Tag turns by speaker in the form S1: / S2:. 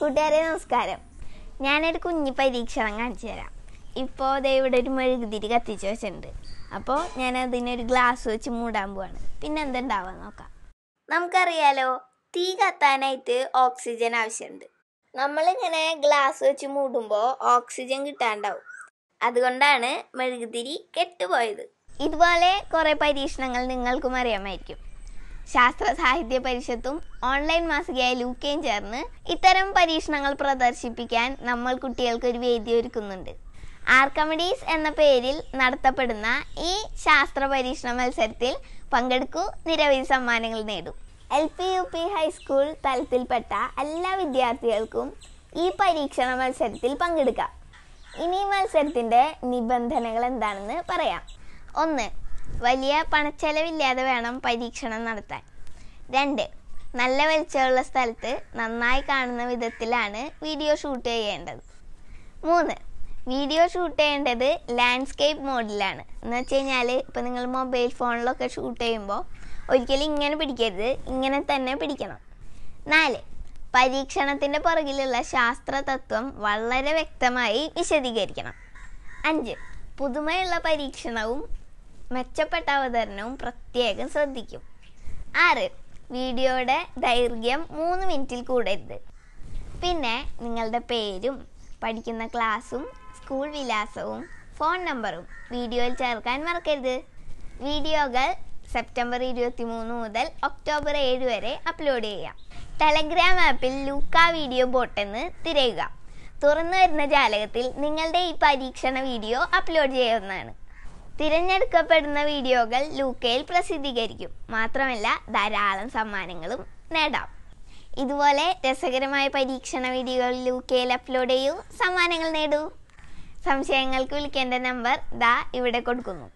S1: കൂട്ടുകാരെ നമസ്കാരം ഞാനൊരു കുഞ്ഞി പരീക്ഷണം കാണിച്ചു തരാം ഇപ്പോൾ ദേ ഇവിടെ ഒരു മെഴുകുതിരി കത്തിച്ച് വെച്ചിട്ടുണ്ട് അപ്പോൾ ഞാൻ അതിനൊരു ഗ്ലാസ് വെച്ച് മൂടാൻ പോവാണ് പിന്നെ എന്തുണ്ടാവുക നോക്കാം നമുക്കറിയാലോ തീ കത്താനായിട്ട് ഓക്സിജൻ ആവശ്യമുണ്ട് നമ്മളിങ്ങനെ ഗ്ലാസ് വെച്ച് മൂടുമ്പോൾ ഓക്സിജൻ കിട്ടാണ്ടാവും അതുകൊണ്ടാണ് മെഴുകുതിരി കെട്ടുപോയത് ഇതുപോലെ കുറേ പരീക്ഷണങ്ങൾ നിങ്ങൾക്കും അറിയാമായിരിക്കും ശാസ്ത്ര സാഹിത്യ പരിഷത്തും ഓൺലൈൻ മാസികയായ ലൂക്കയും ചേർന്ന് ഇത്തരം പരീക്ഷണങ്ങൾ പ്രദർശിപ്പിക്കാൻ നമ്മൾ കുട്ടികൾക്ക് ഒരു വേദി ഒരുക്കുന്നുണ്ട് ആർക്കമഡീസ് എന്ന പേരിൽ നടത്തപ്പെടുന്ന ഈ ശാസ്ത്ര പരീക്ഷണ മത്സരത്തിൽ പങ്കെടുക്കൂ നിരവധി സമ്മാനങ്ങൾ നേടും L P U P high school തലത്തിൽപ്പെട്ട എല്ലാ വിദ്യാർത്ഥികൾക്കും ഈ പരീക്ഷണ മത്സരത്തിൽ പങ്കെടുക്കാം ഇനി മത്സരത്തിൻ്റെ നിബന്ധനകൾ എന്താണെന്ന് പറയാം ഒന്ന് വലിയ പണച്ചെലവില്ലാതെ വേണം പരീക്ഷണം നടത്താൻ രണ്ട് നല്ല വെളിച്ചമുള്ള സ്ഥലത്ത് നന്നായി കാണുന്ന വിധത്തിലാണ് വീഡിയോ ഷൂട്ട് ചെയ്യേണ്ടത് മൂന്ന് വീഡിയോ ഷൂട്ട് ചെയ്യേണ്ടത് ലാൻഡ്സ്കേപ്പ് മോഡിലാണ് എന്ന് വെച്ച് കഴിഞ്ഞാൽ ഇപ്പോൾ നിങ്ങൾ മൊബൈൽ ഫോണിലൊക്കെ ഷൂട്ട് ചെയ്യുമ്പോൾ ഒരിക്കലും ഇങ്ങനെ പിടിക്കരുത് ഇങ്ങനെ തന്നെ പിടിക്കണം നാല് പരീക്ഷണത്തിൻ്റെ പുറകിലുള്ള ശാസ്ത്ര തത്വം വളരെ വ്യക്തമായി വിശദീകരിക്കണം അഞ്ച് പുതുമയുള്ള പരീക്ഷണവും മെച്ചപ്പെട്ട അവതരണവും പ്രത്യേകം ശ്രദ്ധിക്കും ആറ് വീഡിയോയുടെ ദൈർഘ്യം മൂന്ന് മിനിറ്റിൽ കൂടരുത് പിന്നെ നിങ്ങളുടെ പേരും പഠിക്കുന്ന ക്ലാസ്സും സ്കൂൾ വിലാസവും ഫോൺ നമ്പറും വീഡിയോയിൽ ചേർക്കാൻ മറക്കരുത് വീഡിയോകൾ സെപ്റ്റംബർ ഇരുപത്തി മൂന്ന് മുതൽ ഒക്ടോബർ ഏഴ് വരെ അപ്ലോഡ് ചെയ്യാം ടെലഗ്രാം ആപ്പിൽ ലൂക്ക വീഡിയോ ബോട്ട് എന്ന് തിരയുക തുറന്നു വരുന്ന ജാലകത്തിൽ നിങ്ങളുടെ ഈ പരീക്ഷണ വീഡിയോ അപ്ലോഡ് ചെയ്യാവുന്നതാണ് തിരഞ്ഞെടുക്കപ്പെടുന്ന വീഡിയോകൾ ലൂക്കയിൽ പ്രസിദ്ധീകരിക്കും മാത്രമല്ല ധാരാളം സമ്മാനങ്ങളും നേടാം ഇതുപോലെ രസകരമായ പരീക്ഷണ വീഡിയോകൾ ലൂക്കയിൽ അപ്ലോഡ് ചെയ്യൂ സമ്മാനങ്ങൾ നേടൂ സംശയങ്ങൾക്ക് വിളിക്കേണ്ട നമ്പർ ദാ ഇവിടെ കൊടുക്കുന്നു